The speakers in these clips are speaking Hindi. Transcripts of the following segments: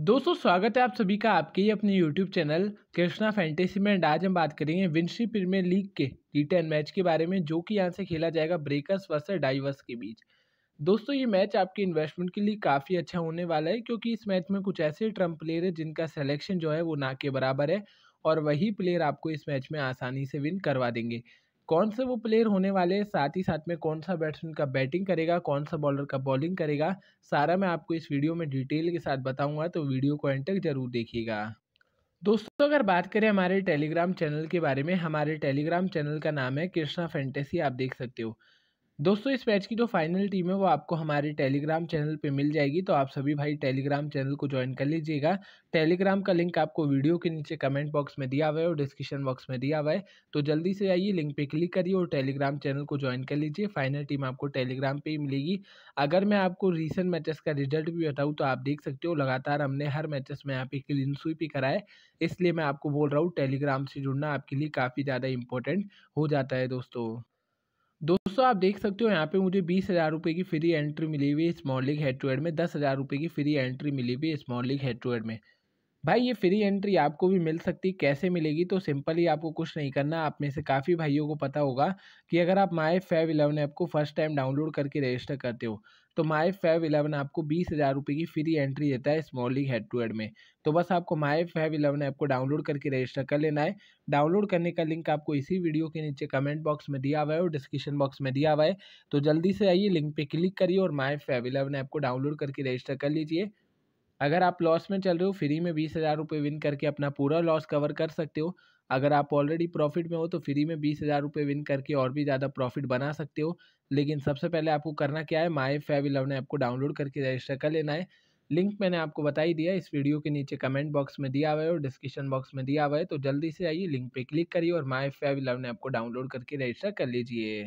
दोस्तों स्वागत है आप सभी का आपके ही अपने यूट्यूब चैनल कृष्णा फैंटेसी में एंड आज हम बात करेंगे विंशी प्रीमियर लीग के टी टेन मैच के बारे में जो कि यहाँ से खेला जाएगा ब्रेकर्स वर्सेस डाइवर्स के बीच दोस्तों ये मैच आपके इन्वेस्टमेंट के लिए काफ़ी अच्छा होने वाला है क्योंकि इस मैच में कुछ ऐसे ट्रम्प प्लेयर है जिनका सेलेक्शन जो है वो ना के बराबर है और वही प्लेयर आपको इस मैच में आसानी से विन करवा देंगे कौन से वो प्लेयर होने वाले हैं साथ ही साथ में कौन सा बैट्समैन का बैटिंग करेगा कौन सा बॉलर का बॉलिंग करेगा सारा मैं आपको इस वीडियो में डिटेल के साथ बताऊंगा तो वीडियो को एंड तक जरूर देखिएगा दोस्तों अगर बात करें हमारे टेलीग्राम चैनल के बारे में हमारे टेलीग्राम चैनल का नाम है कृष्णा फेंटेसी आप देख सकते हो दोस्तों इस मैच की जो फाइनल टीम है वो आपको हमारे टेलीग्राम चैनल पे मिल जाएगी तो आप सभी भाई टेलीग्राम चैनल को ज्वाइन कर लीजिएगा टेलीग्राम का लिंक आपको वीडियो के नीचे कमेंट बॉक्स में दिया हुआ है और डिस्क्रिप्शन बॉक्स में दिया हुआ है तो जल्दी से आइए लिंक पे क्लिक करिए और टेलीग्राम चैनल को ज्वाइन कर लीजिए फाइनल टीम आपको टेलीग्राम पर ही मिलेगी अगर मैं आपको रिसेंट मैचेस का रिजल्ट भी बताऊँ तो आप देख सकते हो लगातार हमने हर मैचेस में यहाँ पे क्लीन स्वीप ही कराए इसलिए मैं आपको बोल रहा हूँ टेलीग्राम से जुड़ना आपके लिए काफ़ी ज़्यादा इंपॉर्टेंट हो जाता है दोस्तों दोस्तों आप देख सकते हो यहाँ पे मुझे बीस हज़ार रुपये की फ्री एंट्री मिली हुई small league head to head में दस हज़ार रुपये की फ्री एंट्री मिली हुई small league head to head में भाई ये फ्री एंट्री आपको भी मिल सकती कैसे मिलेगी तो सिंपली आपको कुछ नहीं करना आप में से काफ़ी भाइयों को पता होगा कि अगर आप माई फैव इलेवन ऐप को फर्स्ट टाइम डाउनलोड करके रजिस्टर करते हो तो माई फैव इलेवन आपको बीस हज़ार रुपये की फ्री एंट्री देता है small league head to head में तो बस आपको माई फैव इलेवन ऐप को डाउनलोड करके रजिस्टर कर लेना है डाउनलोड करने का लिंक आपको इसी वीडियो के नीचे कमेंट बॉक्स में दिया हुआ है और डिस्क्रिप्शन बॉक्स में दिया हुआ है तो जल्दी से आइए लिंक पर क्लिक करिए और माई फैव इलेवन ऐप को डाउनलोड करके रजिस्टर कर लीजिए अगर आप लॉस में चल रहे हो फ्री में बीस हज़ार रुपये विन करके अपना पूरा लॉस कवर कर सकते हो अगर आप ऑलरेडी प्रॉफिट में हो तो फ्री में बीस हज़ार रुपये विन करके और भी ज़्यादा प्रॉफिट बना सकते हो लेकिन सबसे पहले आपको करना क्या है माई फैव इलेवन ऐप को डाउनलोड करके रजिस्टर कर लेना है लिंक मैंने आपको बता ही दिया इस वीडियो के नीचे कमेंट बॉक्स में दिया हुआ है और डिस्क्रिप्शन बॉक्स में दिया हुआ है तो जल्दी से आइए लिंक पे क्लिक करिए और माई फैव इलेवन ऐप को डाउनलोड करके रजिस्टर कर लीजिए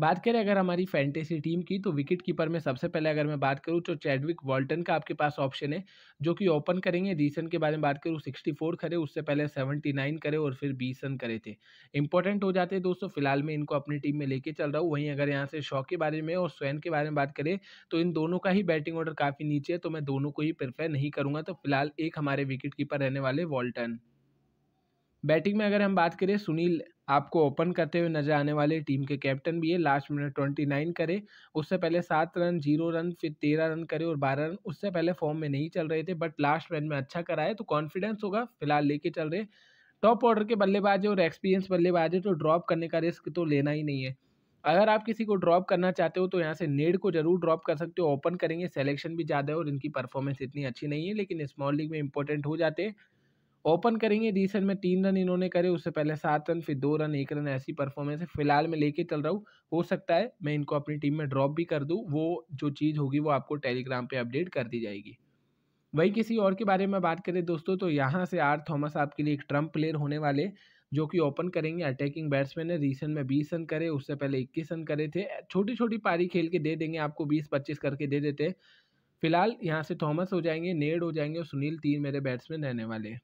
बात करें अगर हमारी फैंटेसी टीम की तो विकेट कीपर में सबसे पहले अगर मैं बात करूं तो चैडविक वॉल्टन का आपके पास ऑप्शन है जो कि ओपन करेंगे रीसन के बारे में बात करूं 64 करे उससे पहले 79 करे और फिर 20 रन करे थे इंपॉर्टेंट हो जाते हैं दोस्तों फिलहाल मैं इनको अपनी टीम में लेके चल रहा हूँ वहीं अगर यहाँ से शॉक के बारे में और स्वैन के बारे में बात करें तो इन दोनों का ही बैटिंग ऑर्डर काफ़ी नीचे है तो मैं दोनों को ही प्रेफर नहीं करूँगा तो फिलहाल एक हमारे विकेट कीपर रहने वाले वॉल्टन बैटिंग में अगर हम बात करें सुनील आपको ओपन करते हुए नजर आने वाले टीम के कैप्टन भी है लास्ट मिनट ट्वेंटी नाइन करे उससे पहले सात रन जीरो रन फिर तेरह रन करे और बारह रन उससे पहले फॉर्म में नहीं चल रहे थे बट लास्ट मैच में अच्छा कराए तो कॉन्फिडेंस होगा फिलहाल लेके चल रहे टॉप ऑर्डर के बल्लेबाज और एक्सपीरियंस बल्लेबाज है तो ड्रॉप करने का रिस्क तो लेना ही नहीं है अगर आप किसी को ड्रॉप करना चाहते हो तो यहाँ से नेड को जरूर ड्रॉप कर सकते हो ओपन करेंगे सेलेक्शन भी ज़्यादा है और इनकी परफॉर्मेंस इतनी अच्छी नहीं है लेकिन स्मॉल लीग में इंपॉर्टेंट हो जाते हैं ओपन करेंगे रिसेंट में तीन रन इन्होंने करे उससे पहले सात रन फिर दो रन एक रन ऐसी परफॉर्मेंस है फिलहाल मैं लेके चल रहा हूँ हो सकता है मैं इनको अपनी टीम में ड्रॉप भी कर दूँ वो जो चीज़ होगी वो आपको टेलीग्राम पर अपडेट कर दी जाएगी वही किसी और के बारे में बात करें दोस्तों तो यहाँ से आर थॉमस आपके लिए एक ट्रम्प प्लेयर होने वाले जो कि ओपन करेंगे अटैकिंग बैट्समैन ने रिसेंट में 20 रन करे उससे पहले 21 रन करे थे छोटी छोटी पारी खेल के दे देंगे आपको 20-25 करके दे देते फिलहाल यहाँ से थॉमस हो जाएंगे नेड हो जाएंगे और सुनील तीन मेरे बैट्समैन रहने वाले हैं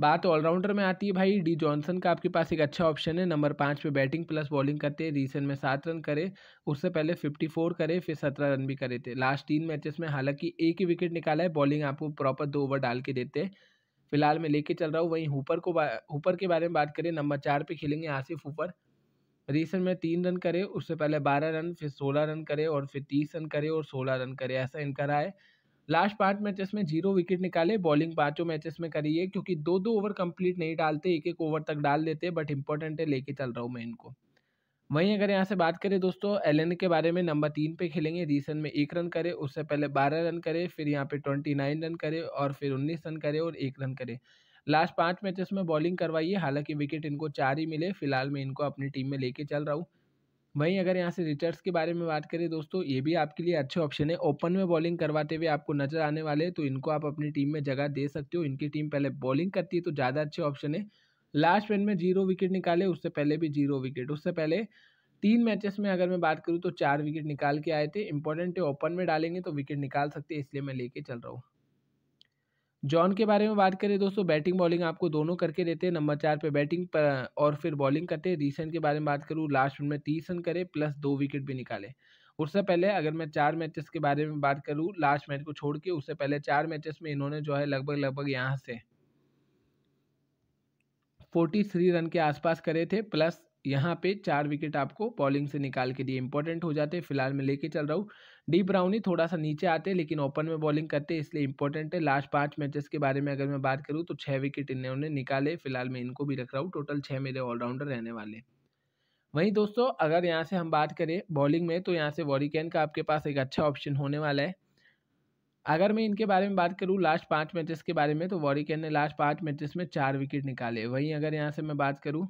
बात ऑलराउंडर में आती है भाई डी जॉनसन का आपके पास एक अच्छा ऑप्शन है नंबर पाँच पे बैटिंग प्लस बॉलिंग करते हैं रीसेंट में सात रन करे उससे पहले फिफ्टी फोर करे फिर सत्रह रन भी करे थे लास्ट तीन मैचेस में हालांकि एक ही विकेट निकाला है बॉलिंग आपको प्रॉपर दो ओवर डाल के देते हैं फिलहाल मैं लेके चल रहा हूँ वहीं हुपर को हुपर के बारे में बात करें नंबर चार पर खेलेंगे आसिफ हुपर रीसेंट में तीन रन करे उससे पहले बारह रन फिर सोलह रन करे और फिर तीस रन करे और सोलह रन करे ऐसा इनका रहा है लास्ट पाँच मैचेस में जीरो विकेट निकाले बॉलिंग पाँचों मैचेस में करी है क्योंकि दो दो ओवर कंप्लीट नहीं डालते एक एक ओवर तक डाल देते बट इंपॉर्टेंट है लेके चल रहा हूँ मैं इनको वहीं अगर यहाँ से बात करें दोस्तों एल के बारे में नंबर तीन पे खेलेंगे रीसन में एक रन करे उससे पहले बारह रन करे फिर यहाँ पे ट्वेंटी नाइन रन करे और फिर उन्नीस रन करे और एक रन करे लास्ट पाँच मैचेस में बॉलिंग करवाइए हालांकि विकेट इनको चार ही मिले फिलहाल मैं इनको अपनी टीम में लेके चल रहा हूँ वहीं अगर यहाँ से रिचर्ड्स के बारे में बात करें दोस्तों ये भी आपके लिए अच्छे ऑप्शन है ओपन में बॉलिंग करवाते हुए आपको नजर आने वाले हैं तो इनको आप अपनी टीम में जगह दे सकते हो इनकी टीम पहले बॉलिंग करती है तो ज़्यादा अच्छे ऑप्शन है लास्ट मैच में जीरो विकेट निकाले उससे पहले भी जीरो विकेट उससे पहले तीन मैचेस में अगर मैं बात करूँ तो चार विकेट निकाल के आए थे इंपॉर्टेंट है ओपन में डालेंगे तो विकेट निकाल सकते हैं इसलिए मैं लेके चल रहा हूँ जॉन के बारे में बात करें दोस्तों बैटिंग बॉलिंग आपको दोनों करके देते हैं नंबर चार पे बैटिंग पर और फिर बॉलिंग करते हैं रीसेंट के बारे में बात करूँ लास्ट में तीस रन करे प्लस दो विकेट भी निकाले उससे पहले अगर मैं चार मैचेस के बारे में बात करूँ लास्ट मैच को छोड़ के उससे पहले चार मैचेस में इन्होंने जो है लगभग लगभग यहाँ से फोर्टी थ्री रन के आसपास करे थे प्लस यहाँ पे चार विकेट आपको बॉलिंग से निकाल के दिए इंपॉर्टेंट हो जाते फिलहाल मैं लेके चल रहा हूँ डी ही थोड़ा सा नीचे आते लेकिन ओपन में बॉलिंग करते इसलिए इंपॉर्टेंट है लास्ट पाँच मैचेस के बारे में अगर मैं बात करूँ तो छः विकेट इन्होंने निकाले फिलहाल मैं इनको भी रख रहा हूँ टोटल छः मेरे ऑलराउंडर रहने वाले वहीं दोस्तों अगर यहाँ से हम बात करें बॉलिंग में तो यहाँ से वॉरिकैन का आपके पास एक अच्छा ऑप्शन होने वाला है अगर मैं इनके बारे में बात करूँ लास्ट पाँच मैचेस के बारे में तो वॉरिकैन ने लास्ट पाँच मैचेस में चार विकेट निकाले वहीं अगर यहाँ से मैं बात करूँ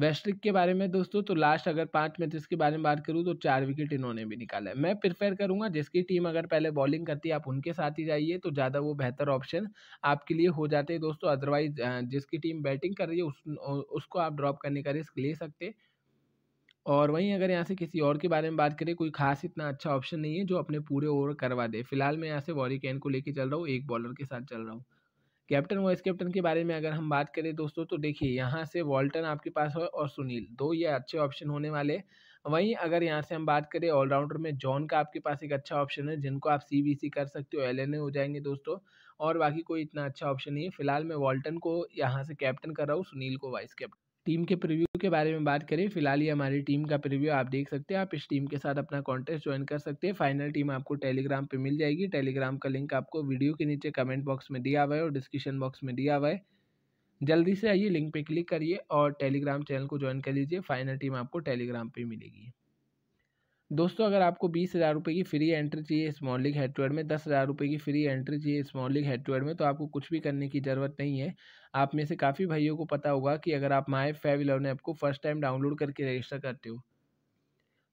वेस्टिक के बारे में दोस्तों तो लास्ट अगर पाँच मैचेस के बारे में बात करूँ तो चार विकेट इन्होंने भी निकाला है मैं प्रिफेयर करूँगा जिसकी टीम अगर पहले बॉलिंग करती है आप उनके साथ ही जाइए तो ज़्यादा वो बेहतर ऑप्शन आपके लिए हो जाते हैं दोस्तों अदरवाइज जिसकी टीम बैटिंग कर रही है उस, उसको आप ड्रॉप करने का रिस्क ले सकते और वहीं अगर यहाँ से किसी और के बारे में बात करें कोई खास इतना अच्छा ऑप्शन नहीं है जो अपने पूरे ओवर करवा दे फिलहाल मैं यहाँ से वॉरी कैन को लेकर चल रहा हूँ एक बॉलर के साथ चल रहा हूँ कैप्टन वाइस कैप्टन के बारे में अगर हम बात करें दोस्तों तो देखिए यहाँ से वॉल्टन आपके पास हो और सुनील दो ये अच्छे ऑप्शन होने वाले वहीं अगर यहाँ से हम बात करें ऑलराउंडर में जॉन का आपके पास एक अच्छा ऑप्शन है जिनको आप सी कर सकते हो एल हो जाएंगे दोस्तों और बाकी कोई इतना अच्छा ऑप्शन नहीं है फिलहाल मैं वॉल्टन को यहाँ से कैप्टन कर रहा हूँ सुनील को वाइस कैप्टन टीम के प्रीव्यू के बारे में बात करें फिलहाल ये हमारी टीम का प्रीव्यू आप देख सकते हैं आप इस टीम के साथ अपना कॉन्टेस्ट ज्वाइन कर सकते हैं फाइनल टीम आपको टेलीग्राम पे मिल जाएगी टेलीग्राम का लिंक आपको वीडियो के नीचे कमेंट बॉक्स में दिया हुआ है और डिस्क्रिप्शन बॉक्स में दिया हुआ है जल्दी से आइए लिंक पर क्लिक करिए और टेलीग्राम चैनल को ज्वाइन कर लीजिए फाइनल टीम आपको टेलीग्राम पर मिलेगी दोस्तों अगर आपको बीस हज़ार रुपये की फ्री एंट्री चाहिए small league head to head में दस हज़ार रुपये की फ्री एंट्री चाहिए small league head to head में तो आपको कुछ भी करने की ज़रूरत नहीं है आप में से काफ़ी भाइयों को पता होगा कि अगर आप माई फैव इलेवन ऐप को फर्स्ट टाइम डाउनलोड करके रजिस्टर करते हो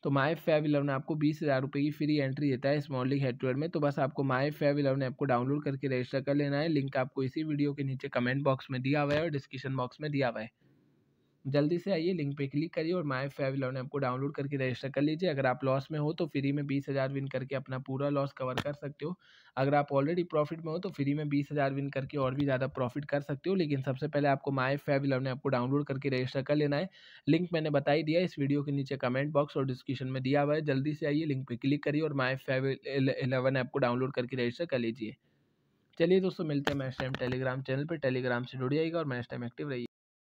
तो माई फैव इलेवन आपको बीस हज़ार रुपये की फ्री एंट्री देता है small league head to head में तो बस आपको माई फैव इलेवन ऐप को डाउनलोड करके रजिस्टर कर लेना है लिंक आपको इसी वीडियो के नीचे कमेंट बॉक्स में दिया हुआ है और डिस्क्रिप्शन बॉक्स में दिया हुआ है जल्दी से आइए लिंक पे क्लिक करिए और माई इलेवन ऐप को डाउनलोड करके रजिस्टर कर लीजिए अगर आप लॉस में हो तो फ्री में बीस हज़ार विन करके अपना पूरा लॉस कवर कर सकते हो अगर आप ऑलरेडी प्रॉफिट में हो तो फ्री में बीस हज़ार विन करके और भी ज़्यादा प्रॉफिट कर सकते हो लेकिन सबसे पहले आपको माई इलेवन ऐप को डाउनलोड करके रजिस्टर कर लेना है लिंक मैंने बताई दिया इस वीडियो के नीचे कमेंट बॉक्स और डिस्क्रिप्शन में दिया हुआ है जल्दी से आइए लिंक पर क्लिक करिए और माई फेव इलेवन ऐप को डाउनलोड करके रजिस्टर कर लीजिए चलिए दोस्तों मिलते हैं इस टाइम टेलीग्राम चैनल पर टेलीग्राम से जुड़ जाइएगा और मैच टाइम एक्टिव रहिए